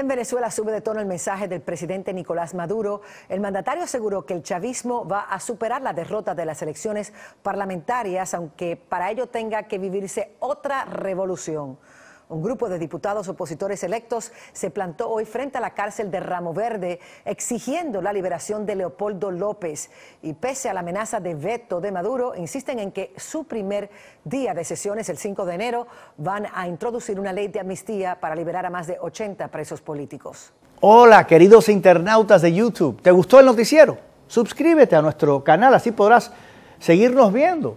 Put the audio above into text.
En Venezuela sube de tono el mensaje del presidente Nicolás Maduro. El mandatario aseguró que el chavismo va a superar la derrota de las elecciones parlamentarias, aunque para ello tenga que vivirse otra revolución. Un grupo de diputados opositores electos se plantó hoy frente a la cárcel de Ramo Verde exigiendo la liberación de Leopoldo López y pese a la amenaza de veto de Maduro insisten en que su primer día de sesiones, el 5 de enero, van a introducir una ley de amnistía para liberar a más de 80 presos políticos. Hola queridos internautas de YouTube, ¿te gustó el noticiero? Suscríbete a nuestro canal, así podrás seguirnos viendo